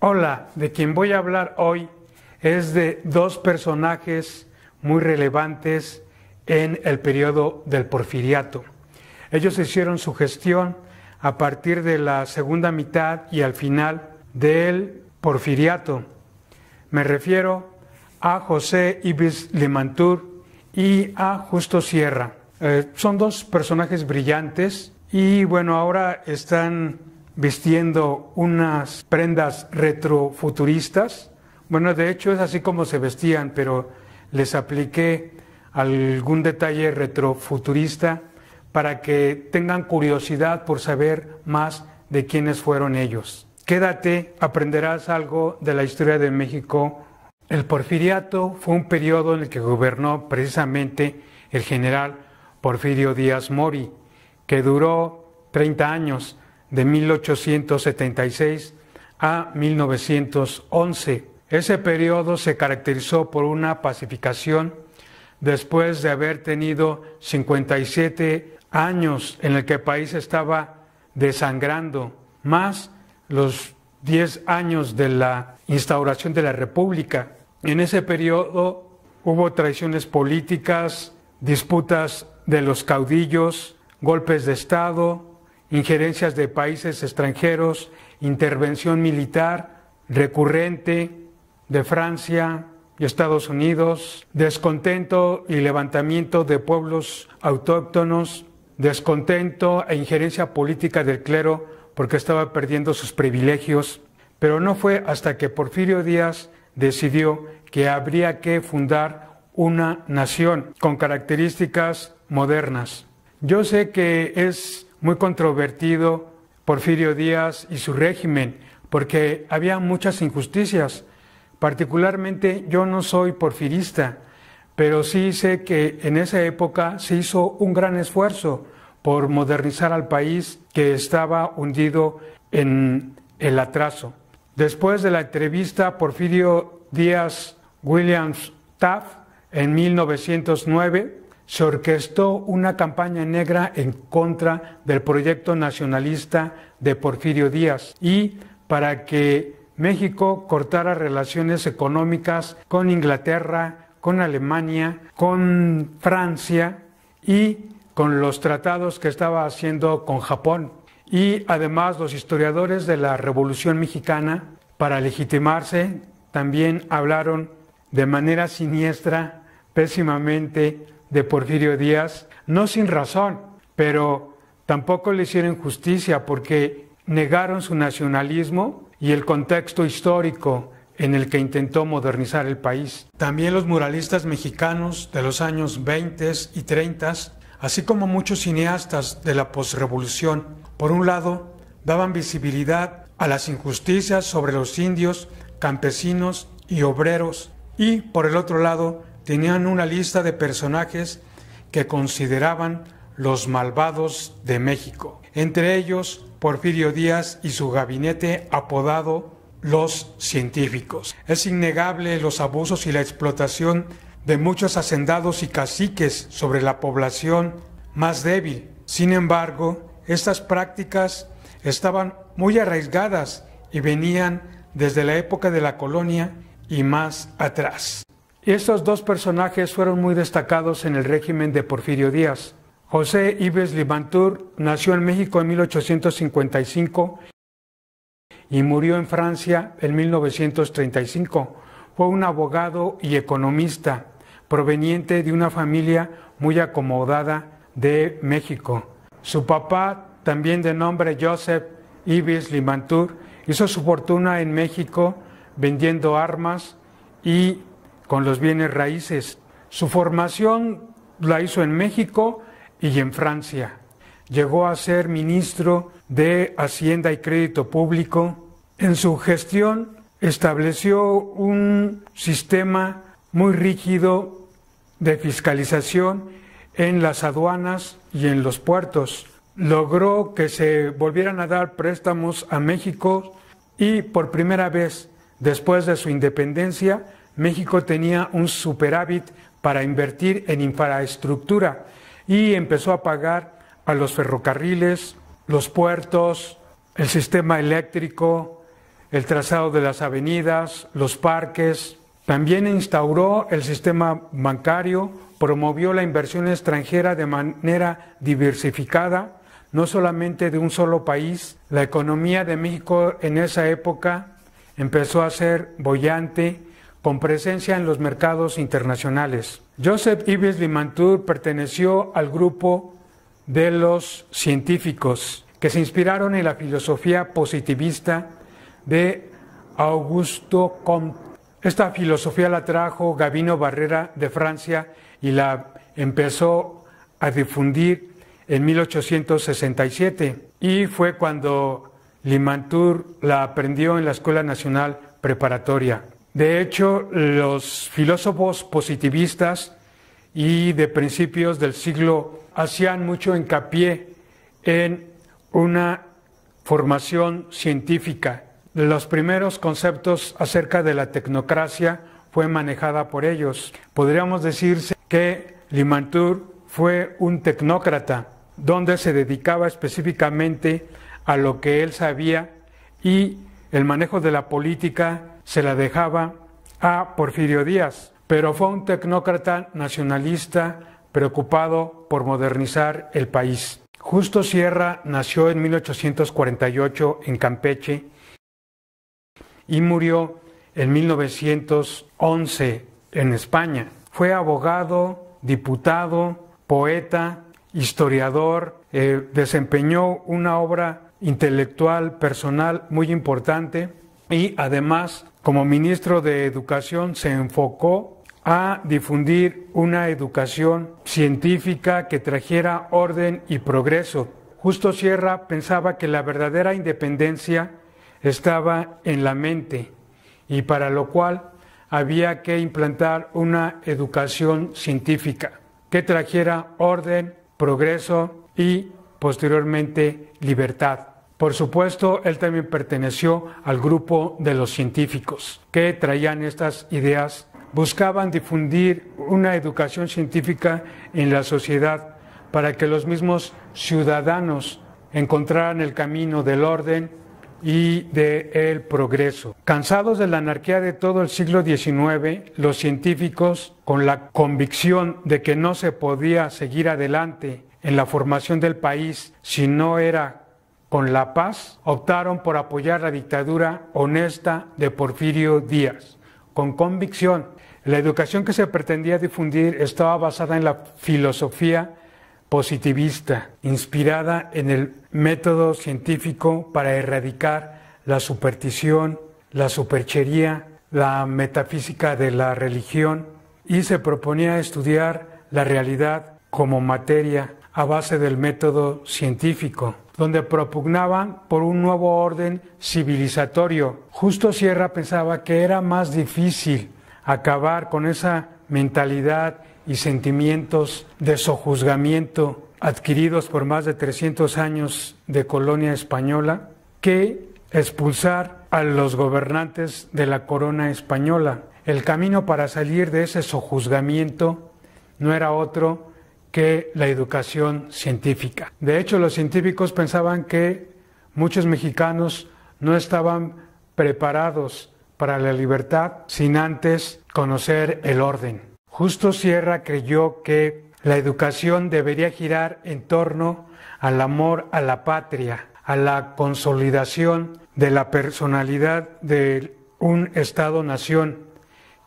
Hola, de quien voy a hablar hoy es de dos personajes muy relevantes en el periodo del porfiriato. Ellos hicieron su gestión a partir de la segunda mitad y al final del porfiriato. Me refiero a José Ibis Limantur y a Justo Sierra. Eh, son dos personajes brillantes y bueno, ahora están vistiendo unas prendas retrofuturistas. Bueno, de hecho es así como se vestían, pero les apliqué algún detalle retrofuturista para que tengan curiosidad por saber más de quiénes fueron ellos. Quédate, aprenderás algo de la historia de México. El porfiriato fue un periodo en el que gobernó precisamente el general Porfirio Díaz Mori, que duró 30 años de 1876 a 1911. Ese periodo se caracterizó por una pacificación después de haber tenido 57 años en el que el país estaba desangrando, más los 10 años de la instauración de la República. En ese periodo hubo traiciones políticas, disputas de los caudillos, golpes de Estado, injerencias de países extranjeros, intervención militar recurrente de Francia y Estados Unidos, descontento y levantamiento de pueblos autóctonos, descontento e injerencia política del clero porque estaba perdiendo sus privilegios, pero no fue hasta que Porfirio Díaz decidió que habría que fundar una nación con características modernas. Yo sé que es muy controvertido Porfirio Díaz y su régimen, porque había muchas injusticias. Particularmente yo no soy porfirista, pero sí sé que en esa época se hizo un gran esfuerzo por modernizar al país que estaba hundido en el atraso. Después de la entrevista, Porfirio Díaz Williams Taft en 1909 se orquestó una campaña negra en contra del proyecto nacionalista de Porfirio Díaz y para que México cortara relaciones económicas con Inglaterra, con Alemania, con Francia y con los tratados que estaba haciendo con Japón. Y además los historiadores de la Revolución Mexicana, para legitimarse, también hablaron de manera siniestra, pésimamente, de Porfirio Díaz, no sin razón, pero tampoco le hicieron justicia porque negaron su nacionalismo y el contexto histórico en el que intentó modernizar el país. También los muralistas mexicanos de los años 20 y 30, así como muchos cineastas de la posrevolución, por un lado, daban visibilidad a las injusticias sobre los indios, campesinos y obreros, y por el otro lado, tenían una lista de personajes que consideraban los malvados de México, entre ellos Porfirio Díaz y su gabinete apodado los científicos. Es innegable los abusos y la explotación de muchos hacendados y caciques sobre la población más débil. Sin embargo, estas prácticas estaban muy arraigadas y venían desde la época de la colonia y más atrás. Estos dos personajes fueron muy destacados en el régimen de Porfirio Díaz. José Ives Limantur nació en México en 1855 y murió en Francia en 1935. Fue un abogado y economista proveniente de una familia muy acomodada de México. Su papá, también de nombre Joseph Ives Limantur, hizo su fortuna en México vendiendo armas y con los bienes raíces. Su formación la hizo en México y en Francia. Llegó a ser ministro de Hacienda y Crédito Público. En su gestión estableció un sistema muy rígido de fiscalización en las aduanas y en los puertos. Logró que se volvieran a dar préstamos a México y por primera vez después de su independencia México tenía un superávit para invertir en infraestructura y empezó a pagar a los ferrocarriles, los puertos, el sistema eléctrico, el trazado de las avenidas, los parques. También instauró el sistema bancario, promovió la inversión extranjera de manera diversificada, no solamente de un solo país. La economía de México en esa época empezó a ser bollante con presencia en los mercados internacionales. Joseph Ives Limantour perteneció al grupo de los científicos que se inspiraron en la filosofía positivista de Augusto Comte. Esta filosofía la trajo Gavino Barrera de Francia y la empezó a difundir en 1867 y fue cuando Limantour la aprendió en la Escuela Nacional Preparatoria. De hecho, los filósofos positivistas y de principios del siglo hacían mucho hincapié en una formación científica. Los primeros conceptos acerca de la tecnocracia fue manejada por ellos. Podríamos decirse que Limantur fue un tecnócrata, donde se dedicaba específicamente a lo que él sabía y el manejo de la política se la dejaba a Porfirio Díaz, pero fue un tecnócrata nacionalista preocupado por modernizar el país. Justo Sierra nació en 1848 en Campeche y murió en 1911 en España. Fue abogado, diputado, poeta, historiador, eh, desempeñó una obra intelectual personal muy importante y además como ministro de Educación se enfocó a difundir una educación científica que trajera orden y progreso. Justo Sierra pensaba que la verdadera independencia estaba en la mente y para lo cual había que implantar una educación científica que trajera orden, progreso y posteriormente libertad. Por supuesto, él también perteneció al grupo de los científicos que traían estas ideas, buscaban difundir una educación científica en la sociedad para que los mismos ciudadanos encontraran el camino del orden y del progreso. Cansados de la anarquía de todo el siglo XIX, los científicos, con la convicción de que no se podía seguir adelante en la formación del país si no era con la paz optaron por apoyar la dictadura honesta de Porfirio Díaz, con convicción. La educación que se pretendía difundir estaba basada en la filosofía positivista, inspirada en el método científico para erradicar la superstición, la superchería, la metafísica de la religión y se proponía estudiar la realidad como materia a base del método científico donde propugnaban por un nuevo orden civilizatorio. Justo Sierra pensaba que era más difícil acabar con esa mentalidad y sentimientos de sojuzgamiento adquiridos por más de 300 años de colonia española que expulsar a los gobernantes de la corona española. El camino para salir de ese sojuzgamiento no era otro que la educación científica. De hecho, los científicos pensaban que muchos mexicanos no estaban preparados para la libertad sin antes conocer el orden. Justo Sierra creyó que la educación debería girar en torno al amor a la patria, a la consolidación de la personalidad de un Estado-nación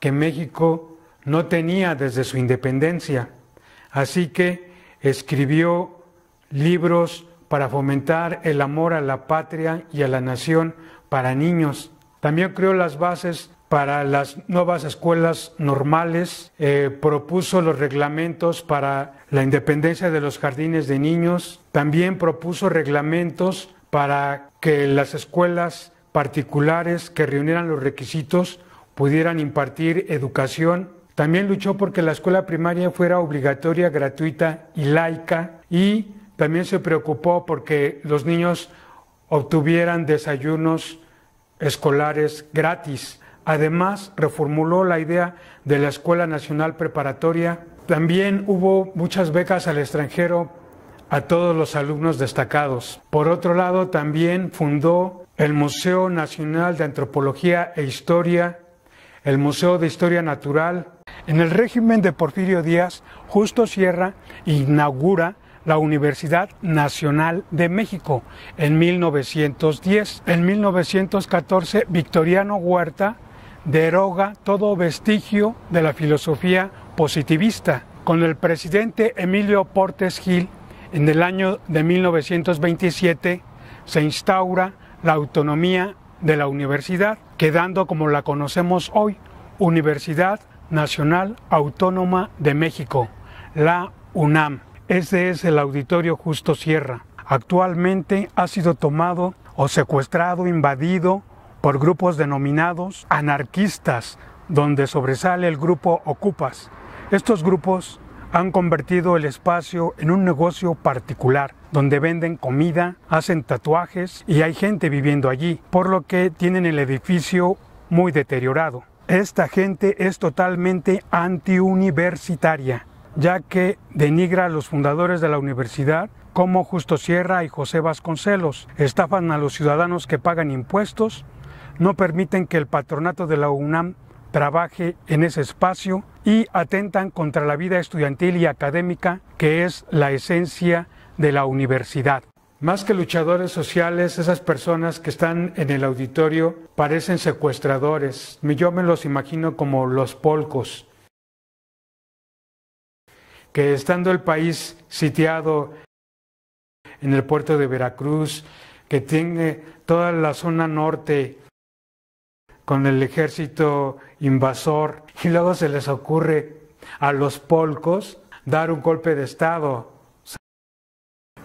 que México no tenía desde su independencia Así que escribió libros para fomentar el amor a la patria y a la nación para niños. También creó las bases para las nuevas escuelas normales, eh, propuso los reglamentos para la independencia de los jardines de niños, también propuso reglamentos para que las escuelas particulares que reunieran los requisitos pudieran impartir educación también luchó porque la escuela primaria fuera obligatoria, gratuita y laica y también se preocupó porque los niños obtuvieran desayunos escolares gratis. Además, reformuló la idea de la Escuela Nacional Preparatoria. También hubo muchas becas al extranjero a todos los alumnos destacados. Por otro lado, también fundó el Museo Nacional de Antropología e Historia el Museo de Historia Natural. En el régimen de Porfirio Díaz, Justo Sierra inaugura la Universidad Nacional de México en 1910. En 1914, Victoriano Huerta deroga todo vestigio de la filosofía positivista. Con el presidente Emilio Portes Gil, en el año de 1927, se instaura la autonomía de la universidad quedando como la conocemos hoy, Universidad Nacional Autónoma de México, la UNAM. Ese es el auditorio Justo Sierra. Actualmente ha sido tomado o secuestrado, invadido por grupos denominados anarquistas, donde sobresale el grupo Ocupas. Estos grupos han convertido el espacio en un negocio particular donde venden comida, hacen tatuajes y hay gente viviendo allí, por lo que tienen el edificio muy deteriorado. Esta gente es totalmente antiuniversitaria, ya que denigra a los fundadores de la universidad como Justo Sierra y José Vasconcelos, estafan a los ciudadanos que pagan impuestos, no permiten que el patronato de la UNAM trabaje en ese espacio y atentan contra la vida estudiantil y académica que es la esencia de la universidad. Más que luchadores sociales, esas personas que están en el auditorio parecen secuestradores. Yo me los imagino como los polcos, que estando el país sitiado en el puerto de Veracruz, que tiene toda la zona norte con el ejército invasor, y luego se les ocurre a los polcos dar un golpe de Estado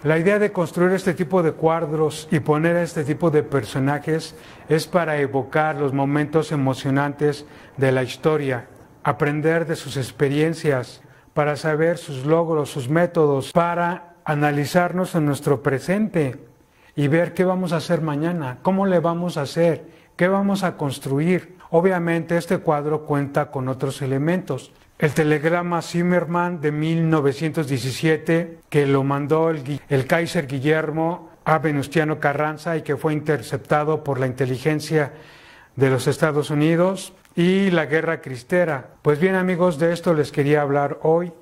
la idea de construir este tipo de cuadros y poner a este tipo de personajes es para evocar los momentos emocionantes de la historia, aprender de sus experiencias, para saber sus logros, sus métodos, para analizarnos en nuestro presente y ver qué vamos a hacer mañana, cómo le vamos a hacer, qué vamos a construir. Obviamente este cuadro cuenta con otros elementos. El telegrama Zimmerman de 1917 que lo mandó el, Kaiser Guillermo a Venustiano Carranza y que fue interceptado por la inteligencia de los Estados Unidos y la guerra cristera. Pues bien amigos, de esto les quería hablar hoy.